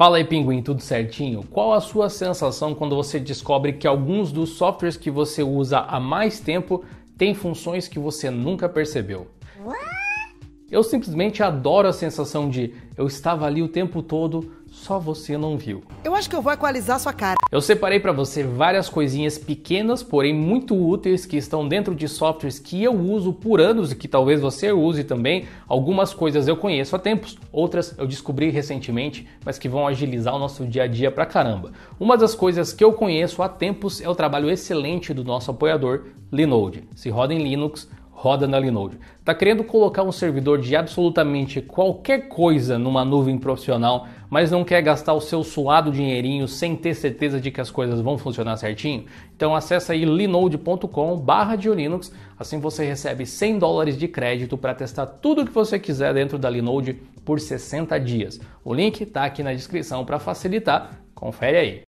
Fala aí, Pinguim, tudo certinho? Qual a sua sensação quando você descobre que alguns dos softwares que você usa há mais tempo têm funções que você nunca percebeu? Eu simplesmente adoro a sensação de eu estava ali o tempo todo, só você não viu. Eu acho que eu vou equalizar sua cara. Eu separei para você várias coisinhas pequenas, porém muito úteis, que estão dentro de softwares que eu uso por anos e que talvez você use também. Algumas coisas eu conheço há tempos, outras eu descobri recentemente, mas que vão agilizar o nosso dia a dia pra caramba. Uma das coisas que eu conheço há tempos é o trabalho excelente do nosso apoiador, Linode. Se roda em Linux, roda na Linode. Está querendo colocar um servidor de absolutamente qualquer coisa numa nuvem profissional, mas não quer gastar o seu suado dinheirinho sem ter certeza de que as coisas vão funcionar certinho? Então acessa aí linode.com barra Linux, assim você recebe 100 dólares de crédito para testar tudo o que você quiser dentro da Linode por 60 dias. O link está aqui na descrição para facilitar, confere aí.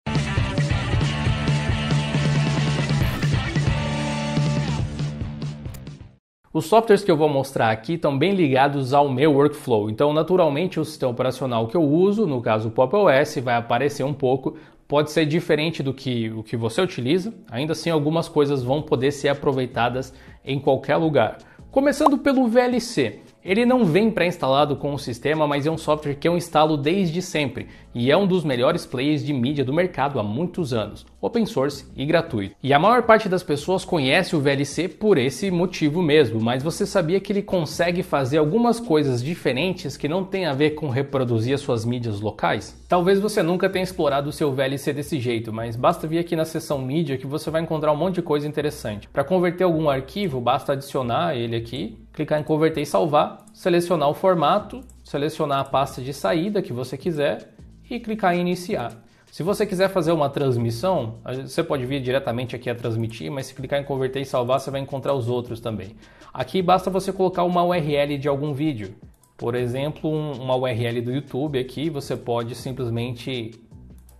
Os softwares que eu vou mostrar aqui estão bem ligados ao meu workflow, então naturalmente o sistema operacional que eu uso, no caso o Pop OS, vai aparecer um pouco, pode ser diferente do que o que você utiliza, ainda assim algumas coisas vão poder ser aproveitadas em qualquer lugar. Começando pelo VLC. Ele não vem pré-instalado com o sistema, mas é um software que eu instalo desde sempre e é um dos melhores players de mídia do mercado há muitos anos, open source e gratuito. E a maior parte das pessoas conhece o VLC por esse motivo mesmo, mas você sabia que ele consegue fazer algumas coisas diferentes que não tem a ver com reproduzir as suas mídias locais? Talvez você nunca tenha explorado o seu VLC desse jeito, mas basta vir aqui na seção mídia que você vai encontrar um monte de coisa interessante. Para converter algum arquivo, basta adicionar ele aqui clicar em converter e salvar, selecionar o formato, selecionar a pasta de saída que você quiser e clicar em iniciar. Se você quiser fazer uma transmissão, você pode vir diretamente aqui a transmitir, mas se clicar em converter e salvar, você vai encontrar os outros também. Aqui basta você colocar uma URL de algum vídeo. Por exemplo, uma URL do YouTube aqui, você pode simplesmente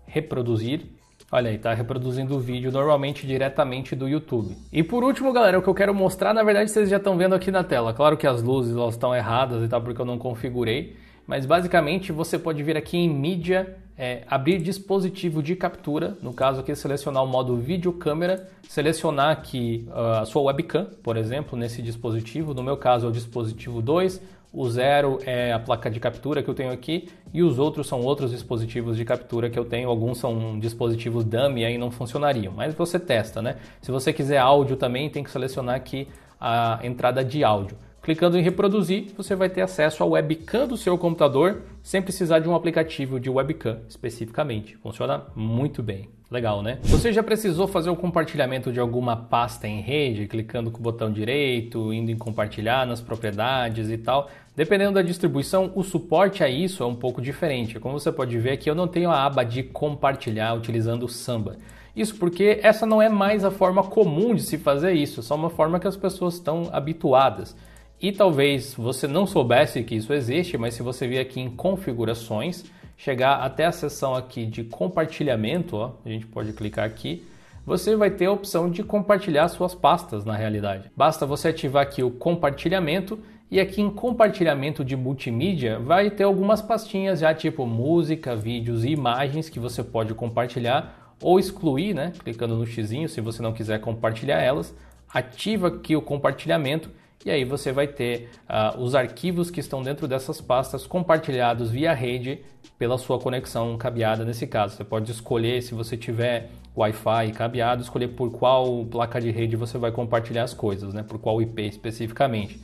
reproduzir Olha aí, tá reproduzindo o vídeo normalmente diretamente do YouTube. E por último, galera, o que eu quero mostrar, na verdade vocês já estão vendo aqui na tela. Claro que as luzes elas estão erradas e tal, porque eu não configurei. Mas basicamente você pode vir aqui em mídia, é, abrir dispositivo de captura, no caso aqui selecionar o modo vídeo câmera, selecionar aqui uh, a sua webcam, por exemplo, nesse dispositivo, no meu caso é o dispositivo 2, o zero é a placa de captura que eu tenho aqui e os outros são outros dispositivos de captura que eu tenho. Alguns são dispositivos dummy aí não funcionariam, mas você testa, né? Se você quiser áudio também, tem que selecionar aqui a entrada de áudio. Clicando em reproduzir, você vai ter acesso à webcam do seu computador sem precisar de um aplicativo de webcam especificamente. Funciona muito bem. Legal, né? Você já precisou fazer o compartilhamento de alguma pasta em rede, clicando com o botão direito, indo em compartilhar nas propriedades e tal? Dependendo da distribuição, o suporte a isso é um pouco diferente. Como você pode ver aqui, eu não tenho a aba de compartilhar utilizando o Samba. Isso porque essa não é mais a forma comum de se fazer isso, É só uma forma que as pessoas estão habituadas. E talvez você não soubesse que isso existe, mas se você vir aqui em configurações, chegar até a seção aqui de compartilhamento, ó, a gente pode clicar aqui, você vai ter a opção de compartilhar suas pastas na realidade. Basta você ativar aqui o compartilhamento e aqui em compartilhamento de multimídia vai ter algumas pastinhas já tipo música, vídeos e imagens que você pode compartilhar ou excluir, né? Clicando no xizinho se você não quiser compartilhar elas. Ativa aqui o compartilhamento e aí você vai ter uh, os arquivos que estão dentro dessas pastas compartilhados via rede pela sua conexão cabeada nesse caso. Você pode escolher, se você tiver Wi-Fi cabeado, escolher por qual placa de rede você vai compartilhar as coisas, né? por qual IP especificamente.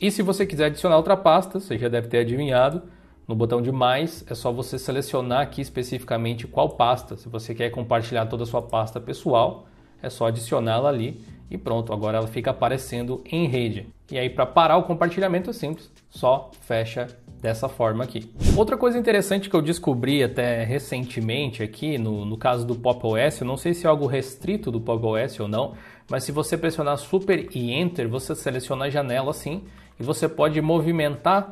E se você quiser adicionar outra pasta, você já deve ter adivinhado, no botão de mais é só você selecionar aqui especificamente qual pasta, se você quer compartilhar toda a sua pasta pessoal é só adicioná-la ali e pronto, agora ela fica aparecendo em rede. E aí para parar o compartilhamento é simples, só fecha dessa forma aqui. Outra coisa interessante que eu descobri até recentemente aqui, no, no caso do Pop OS, eu não sei se é algo restrito do Pop OS ou não, mas se você pressionar Super e Enter, você seleciona a janela assim e você pode movimentar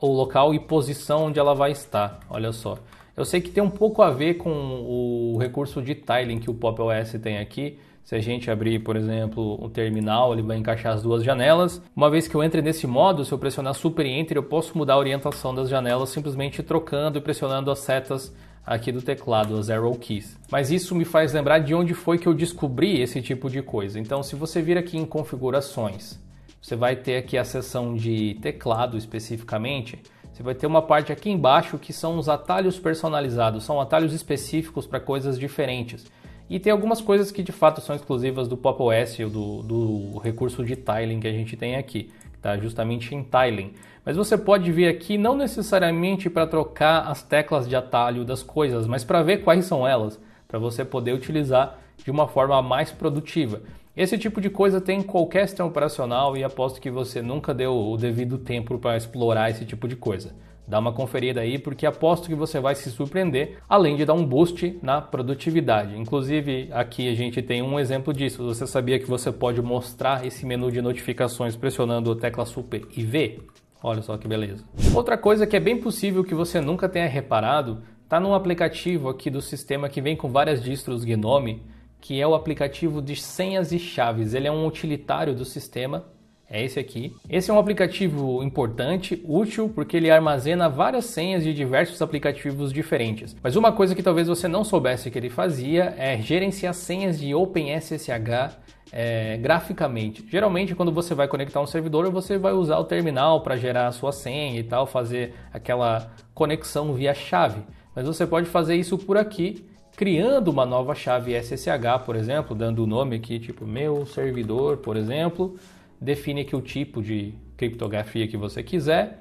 o local e posição onde ela vai estar. Olha só. Eu sei que tem um pouco a ver com o recurso de tiling que o Pop OS tem aqui. Se a gente abrir, por exemplo, um terminal, ele vai encaixar as duas janelas. Uma vez que eu entre nesse modo, se eu pressionar Super Enter, eu posso mudar a orientação das janelas simplesmente trocando e pressionando as setas aqui do teclado, as arrow keys. Mas isso me faz lembrar de onde foi que eu descobri esse tipo de coisa. Então, se você vir aqui em configurações, você vai ter aqui a seção de teclado especificamente. Você vai ter uma parte aqui embaixo que são os atalhos personalizados, são atalhos específicos para coisas diferentes. E tem algumas coisas que de fato são exclusivas do Pop OS ou do, do recurso de tiling que a gente tem aqui, que tá? justamente em tiling. Mas você pode vir aqui não necessariamente para trocar as teclas de atalho das coisas, mas para ver quais são elas, para você poder utilizar de uma forma mais produtiva. Esse tipo de coisa tem em qualquer sistema operacional e aposto que você nunca deu o devido tempo para explorar esse tipo de coisa. Dá uma conferida aí, porque aposto que você vai se surpreender, além de dar um boost na produtividade. Inclusive, aqui a gente tem um exemplo disso. Você sabia que você pode mostrar esse menu de notificações pressionando a tecla Super e V? Olha só que beleza. Outra coisa que é bem possível que você nunca tenha reparado, tá num aplicativo aqui do sistema que vem com várias distros Gnome que é o aplicativo de senhas e chaves. Ele é um utilitário do sistema, é esse aqui. Esse é um aplicativo importante, útil, porque ele armazena várias senhas de diversos aplicativos diferentes. Mas uma coisa que talvez você não soubesse que ele fazia é gerenciar senhas de OpenSSH é, graficamente. Geralmente, quando você vai conectar um servidor, você vai usar o terminal para gerar a sua senha e tal, fazer aquela conexão via chave. Mas você pode fazer isso por aqui criando uma nova chave SSH, por exemplo, dando o nome aqui, tipo meu servidor, por exemplo, define aqui o tipo de criptografia que você quiser.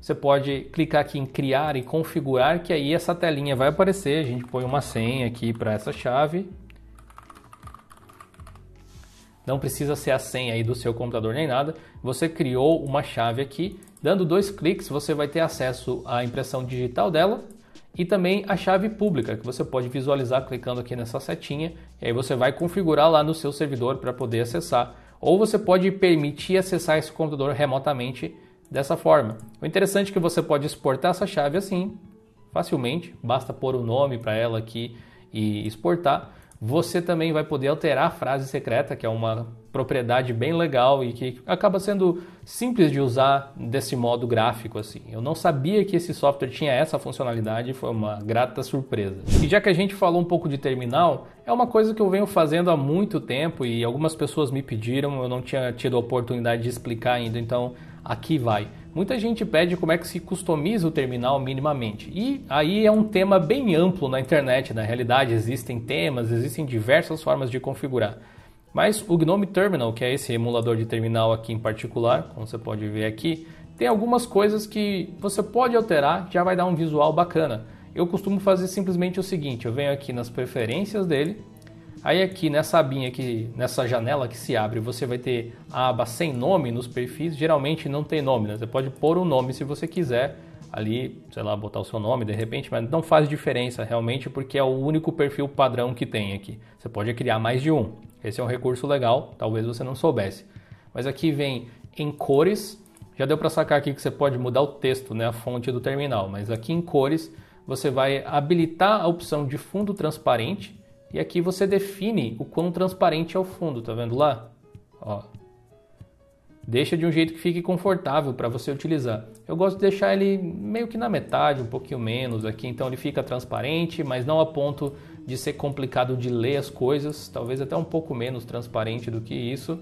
Você pode clicar aqui em criar e configurar, que aí essa telinha vai aparecer. A gente põe uma senha aqui para essa chave. Não precisa ser a senha aí do seu computador nem nada. Você criou uma chave aqui. Dando dois cliques, você vai ter acesso à impressão digital dela e também a chave pública, que você pode visualizar clicando aqui nessa setinha, e aí você vai configurar lá no seu servidor para poder acessar, ou você pode permitir acessar esse computador remotamente dessa forma. O interessante é que você pode exportar essa chave assim, facilmente, basta pôr o um nome para ela aqui e exportar, você também vai poder alterar a frase secreta, que é uma propriedade bem legal e que acaba sendo simples de usar desse modo gráfico assim. Eu não sabia que esse software tinha essa funcionalidade, foi uma grata surpresa. E já que a gente falou um pouco de terminal, é uma coisa que eu venho fazendo há muito tempo e algumas pessoas me pediram, eu não tinha tido a oportunidade de explicar ainda, então aqui vai. Muita gente pede como é que se customiza o terminal minimamente. E aí é um tema bem amplo na internet. Na realidade, existem temas, existem diversas formas de configurar. Mas o GNOME Terminal, que é esse emulador de terminal aqui em particular, como você pode ver aqui, tem algumas coisas que você pode alterar, já vai dar um visual bacana. Eu costumo fazer simplesmente o seguinte: eu venho aqui nas preferências dele, Aí aqui nessa abinha aqui, nessa janela que se abre, você vai ter a aba sem nome nos perfis, geralmente não tem nome, né? Você pode pôr um nome se você quiser ali, sei lá, botar o seu nome de repente, mas não faz diferença realmente porque é o único perfil padrão que tem aqui. Você pode criar mais de um. Esse é um recurso legal, talvez você não soubesse. Mas aqui vem em cores, já deu para sacar aqui que você pode mudar o texto, né, a fonte do terminal, mas aqui em cores você vai habilitar a opção de fundo transparente e aqui você define o quão transparente é o fundo, tá vendo lá? Ó. Deixa de um jeito que fique confortável para você utilizar. Eu gosto de deixar ele meio que na metade, um pouquinho menos aqui, então ele fica transparente, mas não a ponto de ser complicado de ler as coisas, talvez até um pouco menos transparente do que isso.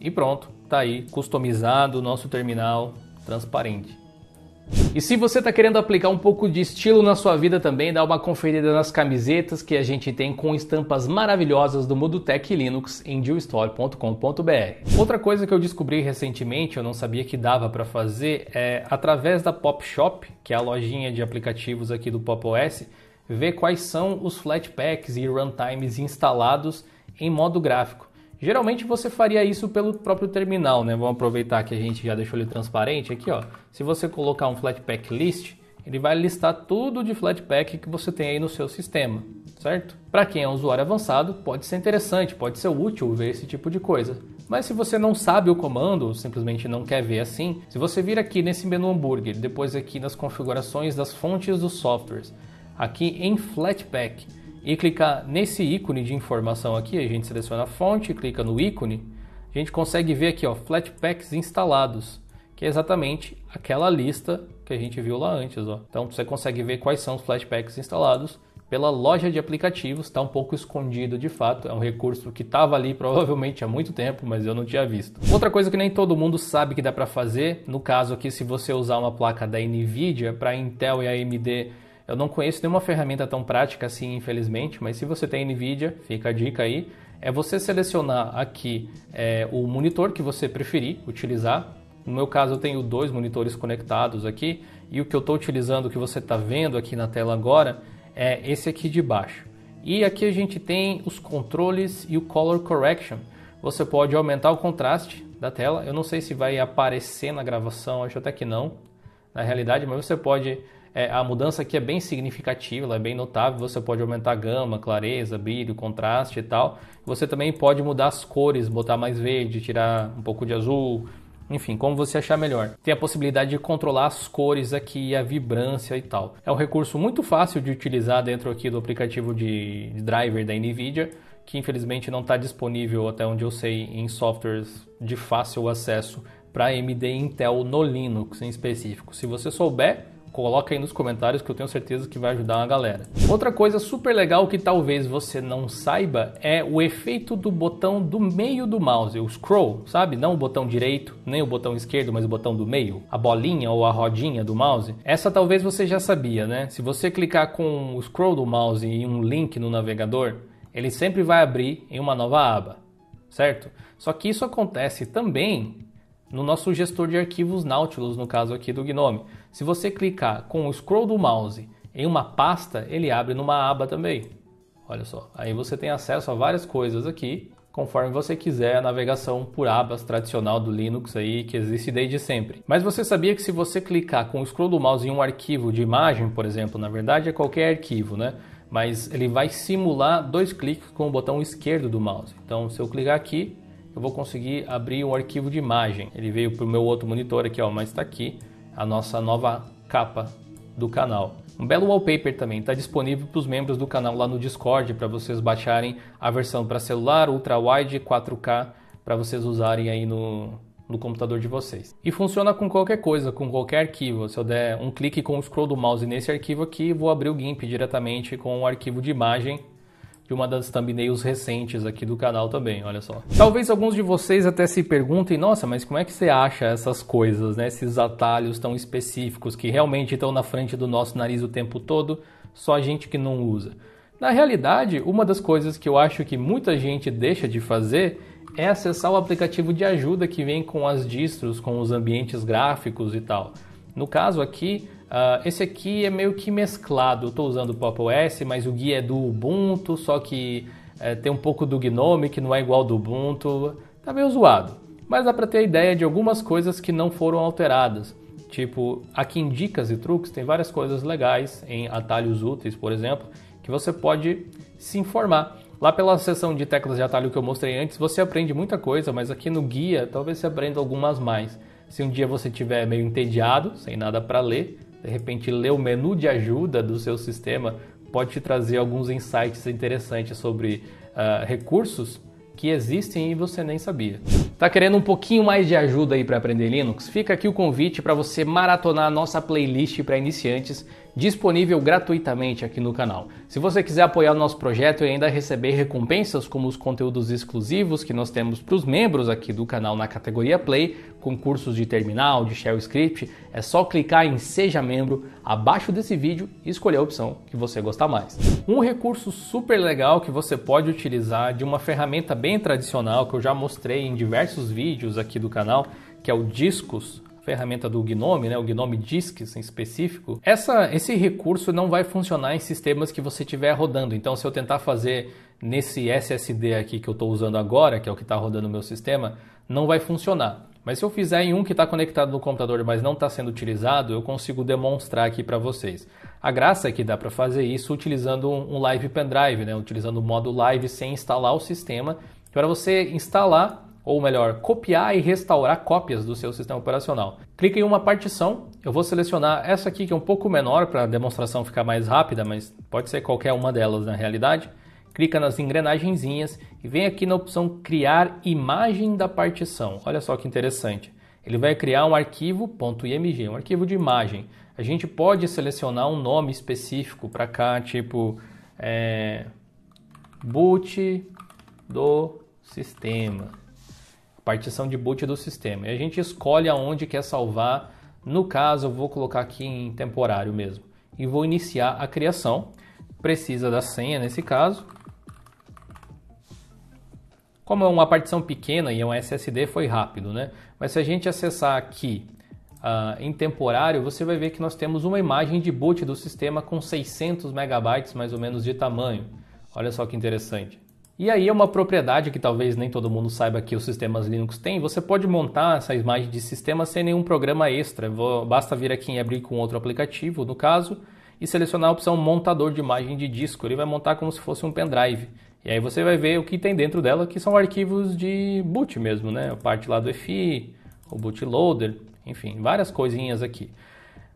E pronto, tá aí customizado o nosso terminal transparente. E se você está querendo aplicar um pouco de estilo na sua vida também, dá uma conferida nas camisetas que a gente tem com estampas maravilhosas do mundo Tech Linux em dealstore.com.br. Outra coisa que eu descobri recentemente, eu não sabia que dava para fazer, é através da Pop Shop, que é a lojinha de aplicativos aqui do Pop OS, ver quais são os flatpaks e runtimes instalados em modo gráfico. Geralmente você faria isso pelo próprio terminal, né? Vamos aproveitar que a gente já deixou ele transparente aqui, ó. Se você colocar um Flatpak List, ele vai listar tudo de Flatpak que você tem aí no seu sistema, certo? Para quem é um usuário avançado, pode ser interessante, pode ser útil ver esse tipo de coisa. Mas se você não sabe o comando, simplesmente não quer ver assim, se você vir aqui nesse menu hambúrguer, depois aqui nas configurações das fontes dos softwares, aqui em Flatpak, e clicar nesse ícone de informação aqui, a gente seleciona a fonte, clica no ícone, a gente consegue ver aqui ó, Flatpaks instalados, que é exatamente aquela lista que a gente viu lá antes. Ó. Então você consegue ver quais são os Flatpaks instalados pela loja de aplicativos, está um pouco escondido de fato, é um recurso que estava ali provavelmente há muito tempo, mas eu não tinha visto. Outra coisa que nem todo mundo sabe que dá para fazer, no caso aqui se você usar uma placa da Nvidia, para Intel e AMD eu não conheço nenhuma ferramenta tão prática assim, infelizmente, mas se você tem NVIDIA, fica a dica aí, é você selecionar aqui é, o monitor que você preferir utilizar. No meu caso, eu tenho dois monitores conectados aqui e o que eu estou utilizando, que você está vendo aqui na tela agora, é esse aqui de baixo. E aqui a gente tem os controles e o color correction. Você pode aumentar o contraste da tela. Eu não sei se vai aparecer na gravação, acho até que não, na realidade, mas você pode é, a mudança aqui é bem significativa, ela é bem notável. Você pode aumentar a gama, clareza, brilho, contraste e tal. Você também pode mudar as cores, botar mais verde, tirar um pouco de azul, enfim, como você achar melhor. Tem a possibilidade de controlar as cores aqui, a vibrância e tal. É um recurso muito fácil de utilizar dentro aqui do aplicativo de driver da NVIDIA, que infelizmente não está disponível até onde eu sei em softwares de fácil acesso para AMD Intel no Linux em específico. Se você souber, Coloca aí nos comentários que eu tenho certeza que vai ajudar uma galera. Outra coisa super legal que talvez você não saiba é o efeito do botão do meio do mouse, o scroll, sabe? Não o botão direito, nem o botão esquerdo, mas o botão do meio, a bolinha ou a rodinha do mouse. Essa talvez você já sabia, né? Se você clicar com o scroll do mouse em um link no navegador, ele sempre vai abrir em uma nova aba, certo? Só que isso acontece também no nosso gestor de arquivos Nautilus, no caso aqui do Gnome. Se você clicar com o scroll do mouse em uma pasta, ele abre numa aba também. Olha só, aí você tem acesso a várias coisas aqui, conforme você quiser, a navegação por abas tradicional do Linux aí que existe desde sempre. Mas você sabia que se você clicar com o scroll do mouse em um arquivo de imagem, por exemplo, na verdade é qualquer arquivo, né? Mas ele vai simular dois cliques com o botão esquerdo do mouse. Então, se eu clicar aqui, eu vou conseguir abrir um arquivo de imagem. Ele veio para o meu outro monitor aqui, ó, mas está aqui a nossa nova capa do canal. Um belo wallpaper também está disponível para os membros do canal lá no Discord para vocês baixarem a versão para celular, ultra-wide, 4K para vocês usarem aí no, no computador de vocês. E funciona com qualquer coisa, com qualquer arquivo. Se eu der um clique com o scroll do mouse nesse arquivo aqui, vou abrir o GIMP diretamente com o arquivo de imagem de uma das thumbnails recentes aqui do canal também, olha só. Talvez alguns de vocês até se perguntem, nossa, mas como é que você acha essas coisas, né? Esses atalhos tão específicos que realmente estão na frente do nosso nariz o tempo todo, só a gente que não usa. Na realidade, uma das coisas que eu acho que muita gente deixa de fazer é acessar o aplicativo de ajuda que vem com as distros, com os ambientes gráficos e tal. No caso aqui, Uh, esse aqui é meio que mesclado. Eu estou usando o Pop OS, mas o guia é do Ubuntu, só que é, tem um pouco do Gnome, que não é igual do Ubuntu. Tá meio zoado. Mas dá para ter ideia de algumas coisas que não foram alteradas. Tipo, aqui em dicas e truques tem várias coisas legais, em atalhos úteis, por exemplo, que você pode se informar. Lá pela seção de teclas de atalho que eu mostrei antes, você aprende muita coisa, mas aqui no guia talvez você aprenda algumas mais. Se um dia você tiver meio entediado, sem nada para ler, de repente ler o menu de ajuda do seu sistema pode te trazer alguns insights interessantes sobre uh, recursos que existem e você nem sabia. Tá querendo um pouquinho mais de ajuda aí para aprender Linux? Fica aqui o convite para você maratonar a nossa playlist para iniciantes disponível gratuitamente aqui no canal. Se você quiser apoiar o nosso projeto e ainda receber recompensas como os conteúdos exclusivos que nós temos para os membros aqui do canal na categoria Play, concursos de terminal, de shell script, é só clicar em Seja Membro abaixo desse vídeo e escolher a opção que você gostar mais. Um recurso super legal que você pode utilizar de uma ferramenta bem tradicional que eu já mostrei em diversos vídeos aqui do canal, que é o Discos ferramenta do Gnome, né, o Gnome Disks em específico, essa, esse recurso não vai funcionar em sistemas que você tiver rodando. Então, se eu tentar fazer nesse SSD aqui que eu estou usando agora, que é o que está rodando o meu sistema, não vai funcionar. Mas se eu fizer em um que está conectado no computador, mas não está sendo utilizado, eu consigo demonstrar aqui para vocês. A graça é que dá para fazer isso utilizando um live pendrive, né? utilizando o modo live sem instalar o sistema. Para você instalar ou melhor, copiar e restaurar cópias do seu sistema operacional. Clique em uma partição, eu vou selecionar essa aqui que é um pouco menor para a demonstração ficar mais rápida, mas pode ser qualquer uma delas na realidade. Clica nas engrenagenzinhas e vem aqui na opção criar imagem da partição. Olha só que interessante. Ele vai criar um arquivo .img, um arquivo de imagem. A gente pode selecionar um nome específico para cá, tipo é, boot do sistema partição de boot do sistema. E a gente escolhe aonde quer salvar. No caso, eu vou colocar aqui em temporário mesmo. E vou iniciar a criação. Precisa da senha nesse caso. Como é uma partição pequena e é um SSD, foi rápido, né? Mas se a gente acessar aqui uh, em temporário, você vai ver que nós temos uma imagem de boot do sistema com 600 megabytes mais ou menos de tamanho. Olha só que interessante. E aí é uma propriedade que talvez nem todo mundo saiba que os sistemas Linux têm. Você pode montar essa imagem de sistema sem nenhum programa extra. basta vir aqui em abrir com outro aplicativo, no caso, e selecionar a opção montador de imagem de disco. Ele vai montar como se fosse um pendrive. E aí você vai ver o que tem dentro dela, que são arquivos de boot mesmo, né? A parte lá do EFI, o bootloader, enfim, várias coisinhas aqui.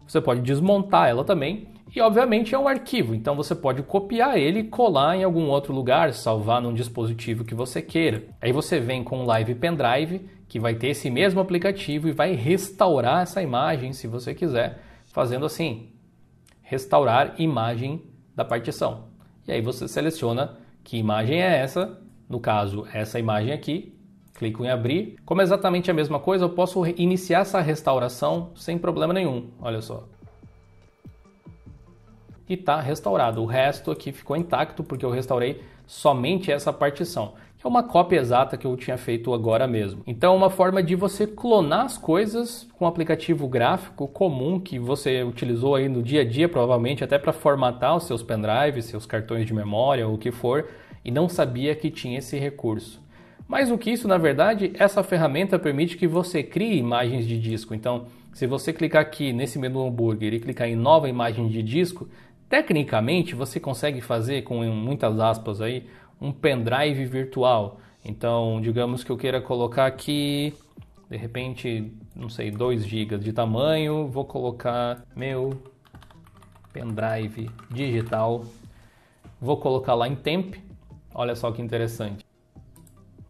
Você pode desmontar ela também e obviamente é um arquivo, então você pode copiar ele, colar em algum outro lugar, salvar num dispositivo que você queira. Aí você vem com o Live Pendrive, que vai ter esse mesmo aplicativo e vai restaurar essa imagem se você quiser, fazendo assim: restaurar imagem da partição. E aí você seleciona que imagem é essa, no caso, essa imagem aqui, clico em abrir. Como é exatamente a mesma coisa, eu posso iniciar essa restauração sem problema nenhum. Olha só e está restaurado. O resto aqui ficou intacto porque eu restaurei somente essa partição, que é uma cópia exata que eu tinha feito agora mesmo. Então, é uma forma de você clonar as coisas com um aplicativo gráfico comum que você utilizou aí no dia a dia, provavelmente até para formatar os seus pendrives, seus cartões de memória ou o que for, e não sabia que tinha esse recurso. Mais do que isso, na verdade, essa ferramenta permite que você crie imagens de disco. Então, se você clicar aqui nesse menu hambúrguer e clicar em nova imagem de disco, Tecnicamente, você consegue fazer com muitas aspas aí um pendrive virtual. Então, digamos que eu queira colocar aqui, de repente, não sei, 2 GB de tamanho, vou colocar meu pendrive digital. Vou colocar lá em temp. Olha só que interessante.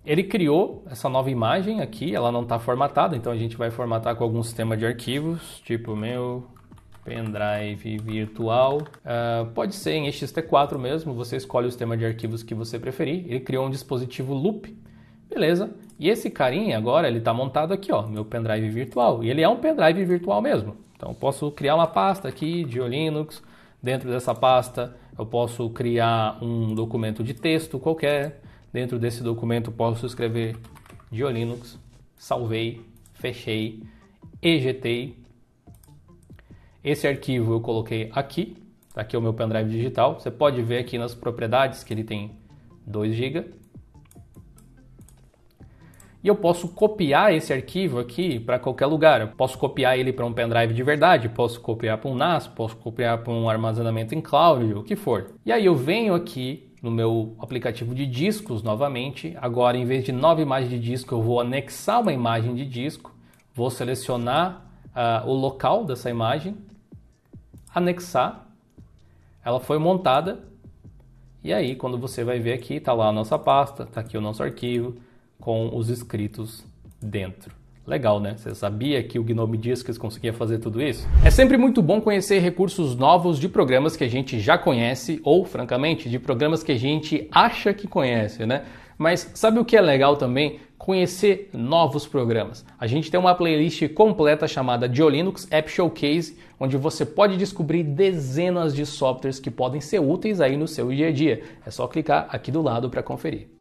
Ele criou essa nova imagem aqui, ela não está formatada, então a gente vai formatar com algum sistema de arquivos, tipo meu pendrive virtual. Uh, pode ser em ext4 mesmo, você escolhe o sistema de arquivos que você preferir. Ele criou um dispositivo loop, beleza. E esse carinha agora, ele está montado aqui, ó, meu pendrive virtual. E ele é um pendrive virtual mesmo. Então eu posso criar uma pasta aqui de Linux. Dentro dessa pasta eu posso criar um documento de texto qualquer. Dentro desse documento posso escrever de Linux, salvei, fechei, ejetei esse arquivo eu coloquei aqui, aqui é o meu pendrive digital. Você pode ver aqui nas propriedades que ele tem 2 GB. E eu posso copiar esse arquivo aqui para qualquer lugar. Eu posso copiar ele para um pendrive de verdade, posso copiar para um NAS, posso copiar para um armazenamento em cloud, o que for. E aí eu venho aqui no meu aplicativo de discos novamente. Agora, em vez de nova imagens de disco, eu vou anexar uma imagem de disco, vou selecionar uh, o local dessa imagem anexar, ela foi montada e aí quando você vai ver aqui, está lá a nossa pasta, está aqui o nosso arquivo com os escritos dentro. Legal, né? Você sabia que o Gnome Discs conseguia fazer tudo isso? É sempre muito bom conhecer recursos novos de programas que a gente já conhece ou, francamente, de programas que a gente acha que conhece, né? Mas sabe o que é legal também? conhecer novos programas. A gente tem uma playlist completa chamada de Linux App Showcase, onde você pode descobrir dezenas de softwares que podem ser úteis aí no seu dia a dia. É só clicar aqui do lado para conferir.